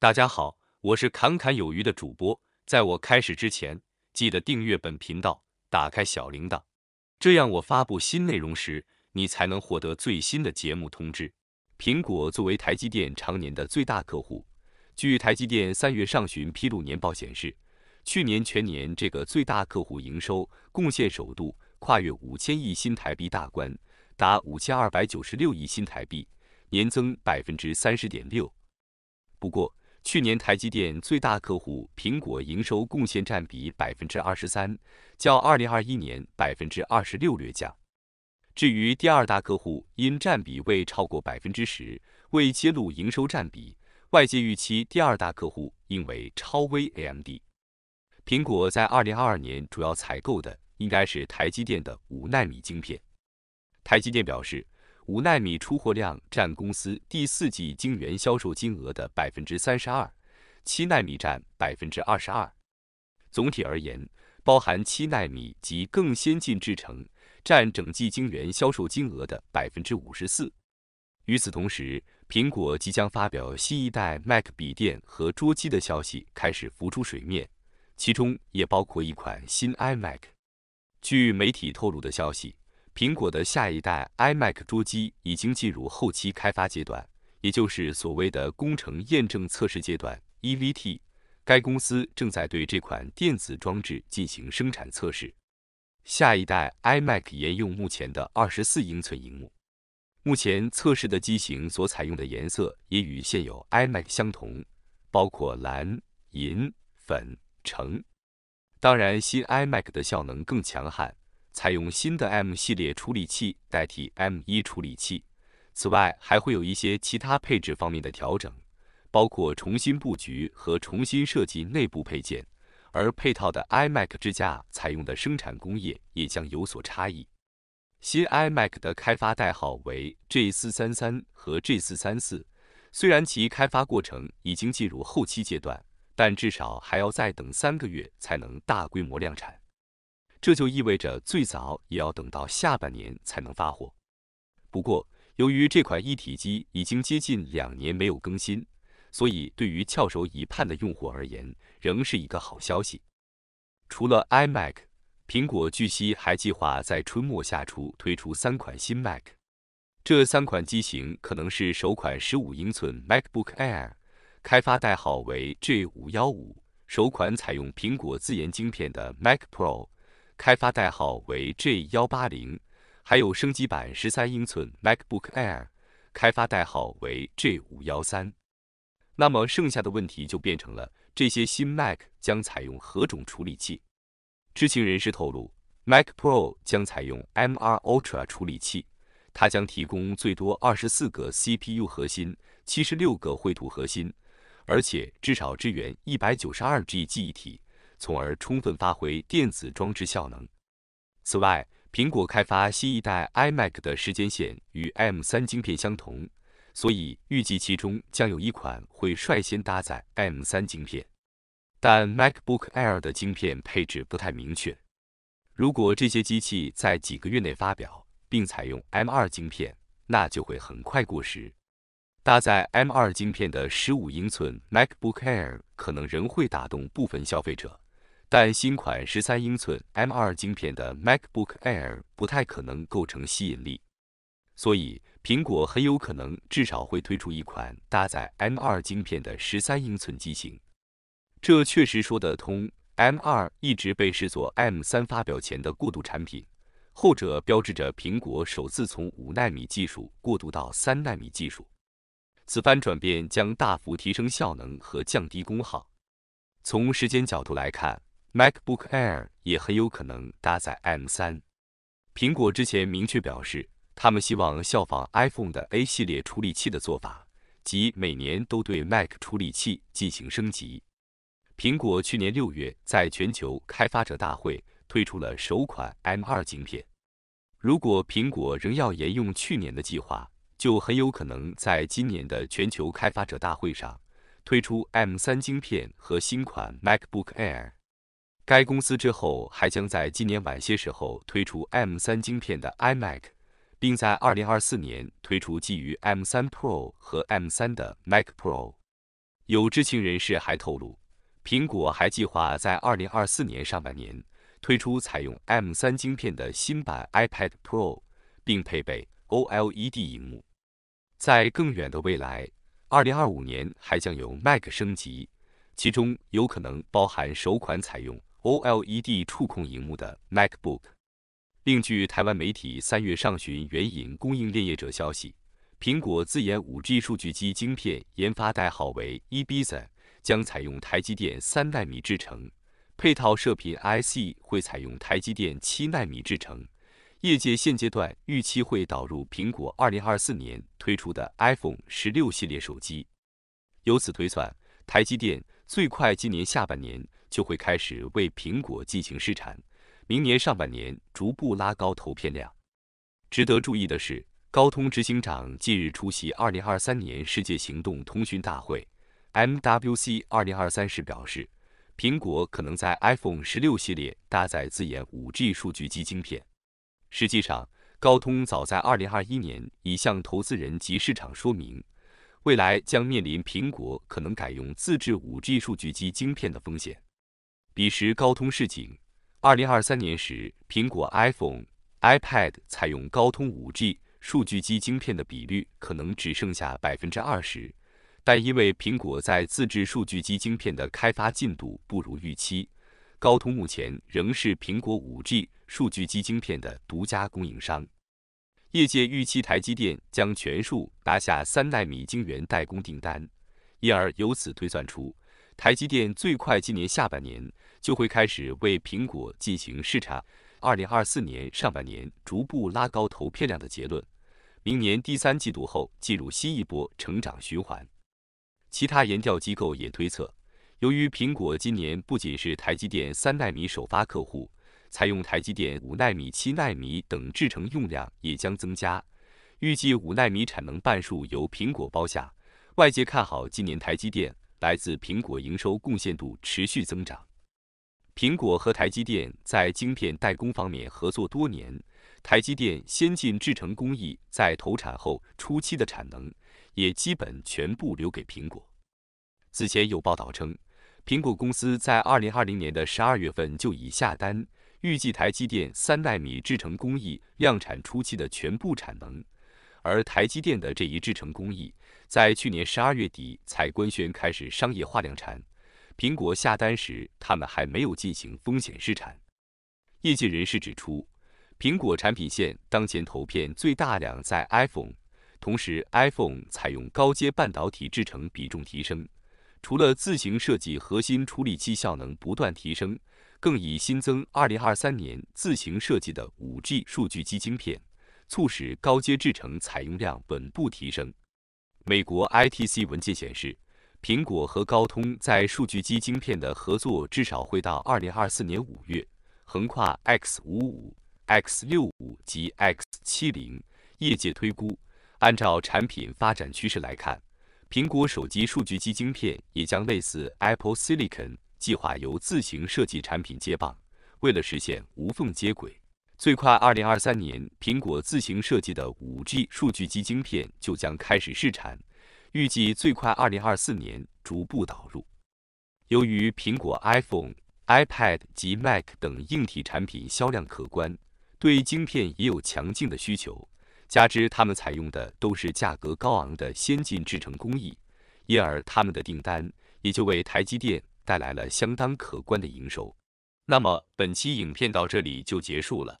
大家好，我是侃侃有余的主播。在我开始之前，记得订阅本频道，打开小铃铛，这样我发布新内容时，你才能获得最新的节目通知。苹果作为台积电常年的最大客户，据台积电三月上旬披露年报显示，去年全年这个最大客户营收贡献首度跨越五千亿新台币大关，达五千二百九十六亿新台币，年增百分之三十点六。不过。去年台积电最大客户苹果营收贡献占比百分之二十三，较二零二一年百分之二十六略降。至于第二大客户，因占比未超过百分之十，未揭露营收占比。外界预期第二大客户应为超威 AMD。苹果在二零二二年主要采购的应该是台积电的五纳米晶片。台积电表示。五纳米出货量占公司第四季晶圆销售金额的百分之三十二，七纳米占百分之二十二。总体而言，包含七纳米及更先进制程，占整季晶圆销售金额的百分之五十四。与此同时，苹果即将发表新一代 Mac 笔电和桌机的消息开始浮出水面，其中也包括一款新 iMac。据媒体透露的消息。苹果的下一代 iMac 桌机已经进入后期开发阶段，也就是所谓的工程验证测试阶段 （EVT）。该公司正在对这款电子装置进行生产测试。下一代 iMac 沿用目前的二十四英寸荧幕。目前测试的机型所采用的颜色也与现有 iMac 相同，包括蓝、银、粉、橙。当然，新 iMac 的效能更强悍。采用新的 M 系列处理器代替 M1 处理器，此外还会有一些其他配置方面的调整，包括重新布局和重新设计内部配件，而配套的 iMac 支架采用的生产工业也将有所差异。新 iMac 的开发代号为 G433 和 G434，虽然其开发过程已经进入后期阶段，但至少还要再等三个月才能大规模量产。这就意味着最早也要等到下半年才能发货。不过，由于这款一体机已经接近两年没有更新，所以对于翘首以盼的用户而言，仍是一个好消息。除了 iMac，苹果据悉还计划在春末夏初推出三款新 Mac。这三款机型可能是首款15英寸 MacBook Air，开发代号为 G515，首款采用苹果自研晶片的 Mac Pro。开发代号为 J180，还有升级版十三英寸 MacBook Air，开发代号为 J513。那么剩下的问题就变成了，这些新 Mac 将采用何种处理器？知情人士透露，Mac Pro 将采用 M2 Ultra 处理器，它将提供最多二十四个 CPU 核心，七十六个绘图核心，而且至少支援一百九十二 G 记忆体。从而充分发挥电子装置效能。此外，苹果开发新一代 iMac 的时间线与 M3 芯片相同，所以预计其中将有一款会率先搭载 M3 芯片。但 MacBook Air 的芯片配置不太明确。如果这些机器在几个月内发表并采用 M2 芯片，那就会很快过时。搭载 M2 芯片的15英寸 MacBook Air 可能仍会打动部分消费者。但新款十三英寸 M2 晶片的 MacBook Air 不太可能构成吸引力，所以苹果很有可能至少会推出一款搭载 M2 晶片的十三英寸机型。这确实说得通。M2 一直被视作 M3 发表前的过渡产品，后者标志着苹果首次从五纳米技术过渡到三纳米技术。此番转变将大幅提升效能和降低功耗。从时间角度来看，MacBook Air 也很有可能搭载 M 三。苹果之前明确表示，他们希望效仿 iPhone 的 A 系列处理器的做法，即每年都对 Mac 处理器进行升级。苹果去年六月在全球开发者大会推出了首款 M 二晶片。如果苹果仍要沿用去年的计划，就很有可能在今年的全球开发者大会上推出 M 三晶片和新款 MacBook Air。该公司之后还将在今年晚些时候推出 M 三晶片的 iMac，并在2024年推出基于 M 三 Pro 和 M 三的 Mac Pro。有知情人士还透露，苹果还计划在2024年上半年推出采用 M 三晶片的新版 iPad Pro，并配备 OLED 屏幕。在更远的未来，2025年还将有 Mac 升级，其中有可能包含首款采用。OLED 触控荧幕的 MacBook。另据台湾媒体三月上旬援引供应链业者消息，苹果自研 5G 数据机晶片研发代号为 Ibiza，将采用台积电3纳米制程，配套射频 IC 会采用台积电7纳米制程。业界现阶段预期会导入苹果2024年推出的 iPhone 十六系列手机。由此推算，台积电最快今年下半年。就会开始为苹果进行试产，明年上半年逐步拉高投片量。值得注意的是，高通执行长近日出席二零二三年世界行动通讯大会 （MWC 二零二三）时表示，苹果可能在 iPhone 十六系列搭载自研 5G 数据机晶片。实际上，高通早在二零二一年已向投资人及市场说明，未来将面临苹果可能改用自制 5G 数据机晶片的风险。彼时，高通市井。二零二三年时，苹果 iPhone、iPad 采用高通 5G 数据机晶片的比率可能只剩下百分之二十。但因为苹果在自制数据机晶片的开发进度不如预期，高通目前仍是苹果 5G 数据机晶片的独家供应商。业界预期台积电将全数拿下三纳米晶圆代工订单，因而由此推算出。台积电最快今年下半年就会开始为苹果进行试产，二零二四年上半年逐步拉高投片量的结论，明年第三季度后进入新一波成长循环。其他研调机构也推测，由于苹果今年不仅是台积电三纳米首发客户，采用台积电五纳米、七纳米等制程用量也将增加，预计五纳米产能半数由苹果包下。外界看好今年台积电。来自苹果营收贡献度持续增长。苹果和台积电在晶片代工方面合作多年，台积电先进制程工艺在投产后初期的产能也基本全部留给苹果。此前有报道称，苹果公司在2020年的12月份就已下单，预计台积电3纳米制程工艺量产初期的全部产能，而台积电的这一制程工艺。在去年十二月底才官宣开始商业化量产，苹果下单时他们还没有进行风险试产。业界人士指出，苹果产品线当前投片最大量在 iPhone，同时 iPhone 采用高阶半导体制成比重提升，除了自行设计核心处理器效能不断提升，更以新增二零二三年自行设计的五 G 数据基晶片，促使高阶制成采用量稳步提升。美国 ITC 文件显示，苹果和高通在数据机晶片的合作至少会到二零二四年五月，横跨 X 五五、X 六五及 X 七零。业界推估，按照产品发展趋势来看，苹果手机数据机晶片也将类似 Apple Silicon 计划由自行设计产品接棒，为了实现无缝接轨。最快二零二三年，苹果自行设计的五 G 数据机晶片就将开始试产，预计最快二零二四年逐步导入。由于苹果 iPhone、iPad 及 Mac 等硬体产品销量可观，对晶片也有强劲的需求，加之他们采用的都是价格高昂的先进制成工艺，因而他们的订单也就为台积电带来了相当可观的营收。那么本期影片到这里就结束了。